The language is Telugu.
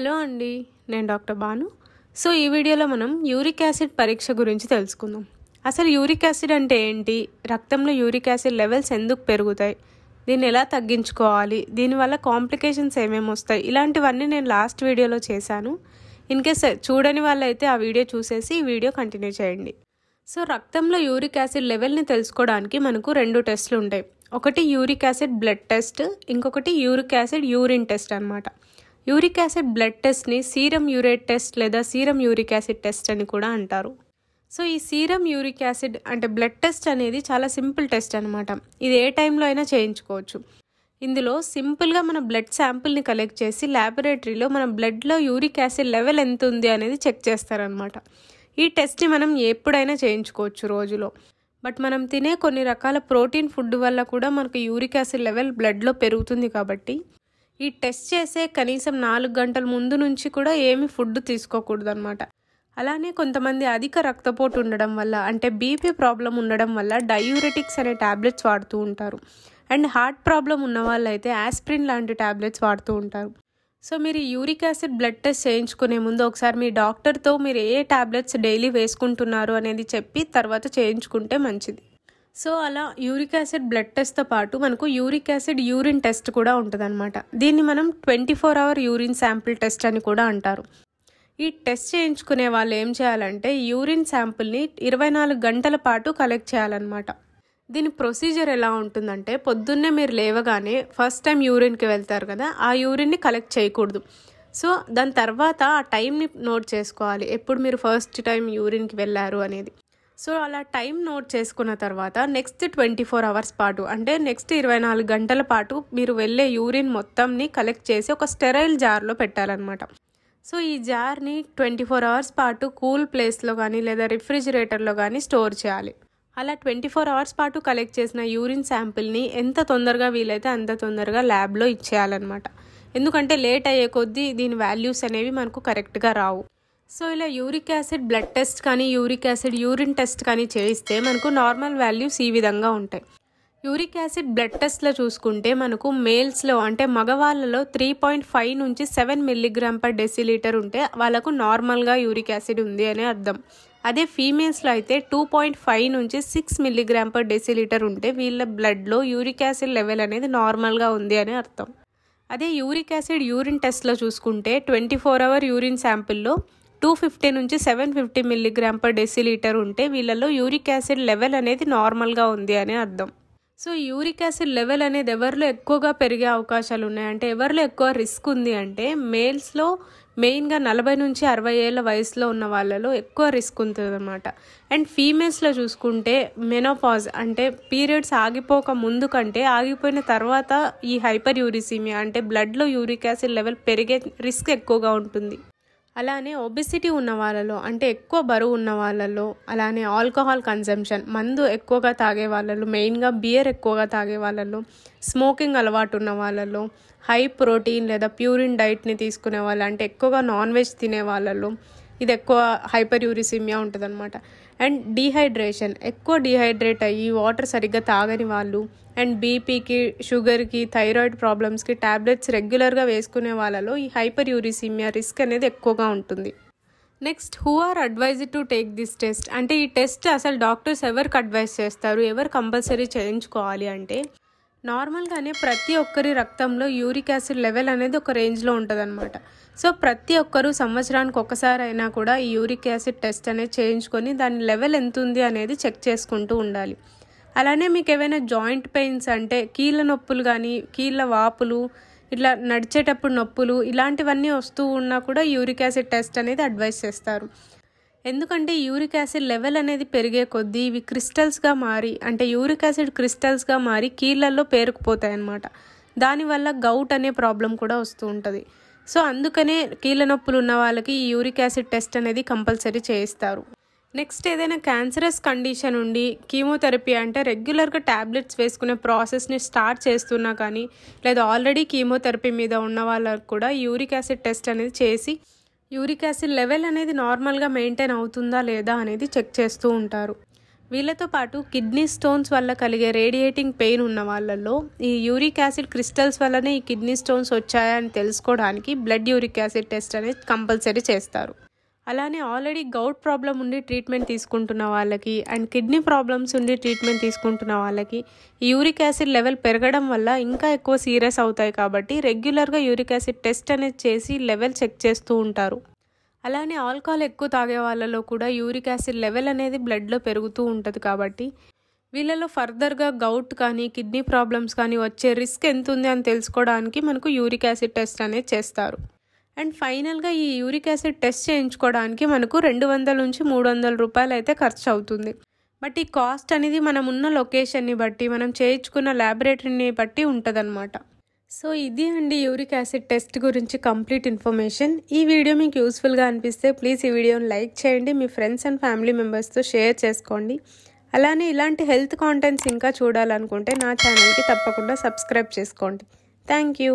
హలో అండి నేను డాక్టర్ బాను సో ఈ వీడియోలో మనం యూరిక్ యాసిడ్ పరీక్ష గురించి తెలుసుకుందాం అసలు యూరిక్ యాసిడ్ అంటే ఏంటి రక్తంలో యూరిక్ యాసిడ్ లెవెల్స్ ఎందుకు పెరుగుతాయి దీన్ని ఎలా తగ్గించుకోవాలి దీనివల్ల కాంప్లికేషన్స్ ఏమేమి వస్తాయి ఇలాంటివన్నీ నేను లాస్ట్ వీడియోలో చేశాను ఇన్ కేస్ చూడని వాళ్ళైతే ఆ వీడియో చూసేసి ఈ వీడియో కంటిన్యూ చేయండి సో రక్తంలో యూరిక్ యాసిడ్ లెవెల్ని తెలుసుకోవడానికి మనకు రెండు టెస్ట్లు ఉంటాయి ఒకటి యూరిక్ యాసిడ్ బ్లడ్ టెస్ట్ ఇంకొకటి యూరిక్ యాసిడ్ యూరిన్ టెస్ట్ అనమాట యూరిక్ యాసిడ్ బ్లడ్ టెస్ట్ని సీరం యూరేట్ టెస్ట్ లేదా సీరం యూరిక్ యాసిడ్ టెస్ట్ అని కూడా అంటారు సో ఈ సీరం యూరిక్ యాసిడ్ అంటే బ్లడ్ టెస్ట్ అనేది చాలా సింపుల్ టెస్ట్ అనమాట ఇది ఏ టైంలో అయినా చేయించుకోవచ్చు ఇందులో సింపుల్గా మన బ్లడ్ శాంపుల్ని కలెక్ట్ చేసి ల్యాబొరేటరీలో మన బ్లడ్లో యూరిక్ యాసిడ్ లెవెల్ ఎంత ఉంది అనేది చెక్ చేస్తారనమాట ఈ టెస్ట్ని మనం ఎప్పుడైనా చేయించుకోవచ్చు రోజులో బట్ మనం తినే కొన్ని రకాల ప్రోటీన్ ఫుడ్ వల్ల కూడా మనకు యూరిక్ యాసిడ్ లెవెల్ బ్లడ్లో పెరుగుతుంది కాబట్టి ఈ టెస్ట్ చేసే కనీసం నాలుగు గంటల ముందు నుంచి కూడా ఏమి ఫుడ్ తీసుకోకూడదు అనమాట అలానే కొంతమంది అధిక రక్తపోటు ఉండడం వల్ల అంటే బీపీ ప్రాబ్లం ఉండడం వల్ల డయూరెటిక్స్ అనే ట్యాబ్లెట్స్ వాడుతూ ఉంటారు అండ్ హార్ట్ ప్రాబ్లం ఉన్న వాళ్ళైతే ఆస్ప్రిన్ లాంటి ట్యాబ్లెట్స్ వాడుతూ ఉంటారు సో మీరు యూరిక్ యాసిడ్ బ్లడ్ టెస్ట్ చేయించుకునే ముందు ఒకసారి మీ డాక్టర్తో మీరు ఏ ట్యాబ్లెట్స్ డైలీ వేసుకుంటున్నారు అనేది చెప్పి తర్వాత చేయించుకుంటే మంచిది సో అలా యూరిక్ యాసిడ్ బ్లడ్ టెస్ట్తో పాటు మనకు యూరిక్ యాసిడ్ యూరిన్ టెస్ట్ కూడా ఉంటుందన్నమాట దీన్ని మనం twenty four hour urine sample test అని కూడా అంటారు ఈ టెస్ట్ చేయించుకునే వాళ్ళు ఏం చేయాలంటే యూరిన్ శాంపుల్ని ఇరవై నాలుగు గంటల పాటు కలెక్ట్ చేయాలన్నమాట దీని ప్రొసీజర్ ఎలా ఉంటుందంటే పొద్దున్నే మీరు లేవగానే ఫస్ట్ టైం యూరిన్కి వెళ్తారు కదా ఆ యూరిన్ని కలెక్ట్ చేయకూడదు సో దాని తర్వాత ఆ టైంని నోట్ చేసుకోవాలి ఎప్పుడు మీరు ఫస్ట్ టైం యూరిన్కి వెళ్ళారు అనేది సో అలా టైం నోట్ చేసుకున్న తర్వాత నెక్స్ట్ ట్వంటీ ఫోర్ అవర్స్ పాటు అంటే నెక్స్ట్ ఇరవై నాలుగు గంటల పాటు మీరు వెళ్ళే యూరిన్ మొత్తంని కలెక్ట్ చేసి ఒక స్టెరైల్ జార్లో పెట్టాలన్నమాట సో ఈ జార్ని ట్వంటీ ఫోర్ అవర్స్ పాటు కూల్ ప్లేస్లో కానీ లేదా రిఫ్రిజిరేటర్లో కానీ స్టోర్ చేయాలి అలా ట్వంటీ ఫోర్ అవర్స్ పాటు కలెక్ట్ చేసిన యూరిన్ శాంపిల్ని ఎంత తొందరగా వీలైతే అంత తొందరగా ల్యాబ్లో ఇచ్చేయాలన్నమాట ఎందుకంటే లేట్ అయ్యే కొద్దీ దీని వాల్యూస్ అనేవి మనకు కరెక్ట్గా రావు సో ఇలా యూరిక్ యాసిడ్ బ్లడ్ టెస్ట్ కానీ యూరిక్ యాసిడ్ యూరిన్ టెస్ట్ కానీ చేయిస్తే మనకు నార్మల్ వాల్యూస్ ఈ విధంగా ఉంటాయి యూరిక్ యాసిడ్ బ్లడ్ టెస్ట్లో చూసుకుంటే మనకు మేల్స్లో అంటే మగవాళ్ళలో త్రీ పాయింట్ ఫైవ్ నుంచి సెవెన్ మిల్లీగ్రామ్ పర్ డెసిలీటర్ ఉంటే వాళ్ళకు నార్మల్గా యూరిక్ యాసిడ్ ఉంది అని అర్థం అదే ఫీమేల్స్లో అయితే టూ పాయింట్ ఫైవ్ నుంచి సిక్స్ మిల్లీగ్రామ్ పర్ డెసిలీటర్ ఉంటే వీళ్ళ బ్లడ్లో యూరిక్ యాసిడ్ లెవెల్ అనేది నార్మల్గా ఉంది అని అర్థం అదే యూరిక్ యాసిడ్ యూరిన్ టెస్ట్లో చూసుకుంటే ట్వంటీ ఫోర్ అవర్ యూరిన్ శాంపిల్లో టూ ఫిఫ్టీ నుంచి seven fifty milligram per decilitre ఉంటే వీళ్ళలో యూరిక్ యాసిడ్ లెవెల్ అనేది నార్మల్గా ఉంది అని అర్థం సో యూరిక్ యాసిడ్ లెవెల్ అనేది ఎవరిలో ఎక్కువగా పెరిగే అవకాశాలు ఉన్నాయి అంటే ఎవరిలో ఎక్కువ రిస్క్ ఉంది అంటే మేల్స్లో మెయిన్గా నలభై నుంచి అరవై ఏళ్ళ వయసులో ఉన్న వాళ్ళలో ఎక్కువ రిస్క్ ఉంటుందన్నమాట అండ్ ఫీమేల్స్లో చూసుకుంటే మెనోపాజ్ అంటే పీరియడ్స్ ఆగిపోక ముందు కంటే ఆగిపోయిన తర్వాత ఈ హైపర్ యూరిసీమియా అంటే బ్లడ్లో యూరిక్ యాసిడ్ లెవెల్ పెరిగే రిస్క్ ఎక్కువగా ఉంటుంది అలానే ఒబిసిటీ ఉన్న వాళ్ళలో అంటే ఎక్కువ బరువు ఉన్న వాళ్ళలో అలానే ఆల్కహాల్ కన్సంప్షన్ మందు ఎక్కువగా తాగే వాళ్ళలో మెయిన్గా బియర్ ఎక్కువగా తాగే వాళ్ళలో స్మోకింగ్ అలవాటు ఉన్న వాళ్ళలో హై ప్రోటీన్ లేదా ప్యూరిన్ డైట్ని తీసుకునే వాళ్ళు అంటే ఎక్కువగా నాన్ వెజ్ తినే వాళ్ళలో ఇది ఎక్కువ హైపర్ యూరిసిమియా అనమాట అండ్ డీహైడ్రేషన్ ఎక్కువ డీహైడ్రేట్ అయ్యి వాటర్ సరిగ్గా తాగని వాళ్ళు అండ్ బీపీకి షుగర్కి థైరాయిడ్ ప్రాబ్లమ్స్కి ట్యాబ్లెట్స్ రెగ్యులర్గా వేసుకునే వాళ్ళలో ఈ హైపర్ యూరిసిమియా రిస్క్ అనేది ఎక్కువగా ఉంటుంది next who are advise to take this test అంటే ఈ టెస్ట్ అసలు డాక్టర్స్ ఎవరికి అడ్వైజ్ చేస్తారు ఎవరు కంపల్సరీ చేయించుకోవాలి అంటే నార్మల్గానే ప్రతి ఒక్కరి రక్తంలో యూరిక్ యాసిడ్ లెవెల్ అనేది ఒక రేంజ్లో ఉంటుందన్నమాట సో ప్రతి ఒక్కరూ సంవత్సరానికి ఒకసారి అయినా కూడా ఈ యూరిక్ యాసిడ్ టెస్ట్ అనేది చేయించుకొని దాని లెవెల్ ఎంత ఉంది అనేది చెక్ చేసుకుంటూ ఉండాలి అలానే మీకు ఏవైనా జాయింట్ పెయిన్స్ అంటే కీళ్ళ నొప్పులు కానీ కీళ్ళ వాపులు ఇట్లా నడిచేటప్పుడు నొప్పులు ఇలాంటివన్నీ వస్తూ ఉన్నా కూడా యూరిక్ యాసిడ్ టెస్ట్ అనేది అడ్వైస్ చేస్తారు ఎందుకంటే యూరిక్ యాసిడ్ లెవెల్ అనేది పెరిగే కొద్దీ ఇవి క్రిస్టల్స్గా మారి అంటే యూరిక్ యాసిడ్ క్రిస్టల్స్గా మారి కీళ్ళల్లో పేరుకుపోతాయన్నమాట దానివల్ల గౌట్ అనే ప్రాబ్లం కూడా వస్తూ ఉంటుంది సో అందుకనే కీళ్ళ నొప్పులు ఉన్న వాళ్ళకి ఈ యూరిక్ యాసిడ్ టెస్ట్ అనేది కంపల్సరీ చేయిస్తారు నెక్స్ట్ ఏదైనా క్యాన్సరస్ కండిషన్ ఉండి కీమోథెరపీ అంటే రెగ్యులర్గా ట్యాబ్లెట్స్ వేసుకునే ప్రాసెస్ని స్టార్ట్ చేస్తున్నా కానీ లేదా ఆల్రెడీ కీమోథెరపీ మీద ఉన్న వాళ్ళకు కూడా యూరిక్ యాసిడ్ టెస్ట్ అనేది చేసి యూరిక్ యాసిడ్ లెవెల్ అనేది నార్మల్గా మెయింటైన్ అవుతుందా లేదా అనేది చెక్ చేస్తూ ఉంటారు వీళ్ళతో పాటు కిడ్నీ స్టోన్స్ వల్ల కలిగే రేడియేటింగ్ పెయిన్ ఉన్న వాళ్ళల్లో ఈ యూరిక్ యాసిడ్ క్రిస్టల్స్ వల్లనే ఈ కిడ్నీ స్టోన్స్ వచ్చాయని తెలుసుకోవడానికి బ్లడ్ యూరిక్ యాసిడ్ టెస్ట్ అనేది కంపల్సరీ చేస్తారు అలానే ఆల్రెడీ గౌట్ ప్రాబ్లం ఉండి ట్రీట్మెంట్ తీసుకుంటున్న వాళ్ళకి అండ్ కిడ్నీ ప్రాబ్లమ్స్ ఉండి ట్రీట్మెంట్ తీసుకుంటున్న వాళ్ళకి యూరిక్ యాసిడ్ లెవెల్ పెరగడం వల్ల ఇంకా ఎక్కువ సీరియస్ అవుతాయి కాబట్టి రెగ్యులర్గా యూరిక్ యాసిడ్ టెస్ట్ అనేది చేసి లెవెల్ చెక్ చేస్తూ ఉంటారు అలానే ఆల్కహాల్ ఎక్కువ తాగే వాళ్ళలో కూడా యూరిక్ యాసిడ్ లెవెల్ అనేది బ్లడ్లో పెరుగుతూ ఉంటుంది కాబట్టి వీళ్ళలో ఫర్దర్గా గౌట్ కానీ కిడ్నీ ప్రాబ్లమ్స్ కానీ వచ్చే రిస్క్ ఎంత ఉంది అని తెలుసుకోవడానికి మనకు యూరిక్ యాసిడ్ టెస్ట్ అనేది చేస్తారు అండ్ ఫైనల్గా ఈ యూరిక్ యాసిడ్ టెస్ట్ చేయించుకోవడానికి మనకు రెండు వందల నుంచి మూడు వందల రూపాయలు అయితే ఖర్చు అవుతుంది బట్ ఈ కాస్ట్ అనేది మనం ఉన్న లొకేషన్ని బట్టి మనం చేయించుకున్న ల్యాబొరేటరీని బట్టి ఉంటుందన్నమాట సో ఇది అండి యూరిక్ యాసిడ్ టెస్ట్ గురించి కంప్లీట్ ఇన్ఫర్మేషన్ ఈ వీడియో మీకు యూస్ఫుల్గా అనిపిస్తే ప్లీజ్ ఈ వీడియోని లైక్ చేయండి మీ ఫ్రెండ్స్ అండ్ ఫ్యామిలీ మెంబర్స్తో షేర్ చేసుకోండి అలానే ఇలాంటి హెల్త్ కాంటెంట్స్ ఇంకా చూడాలనుకుంటే నా ఛానల్కి తప్పకుండా సబ్స్క్రైబ్ చేసుకోండి థ్యాంక్ యూ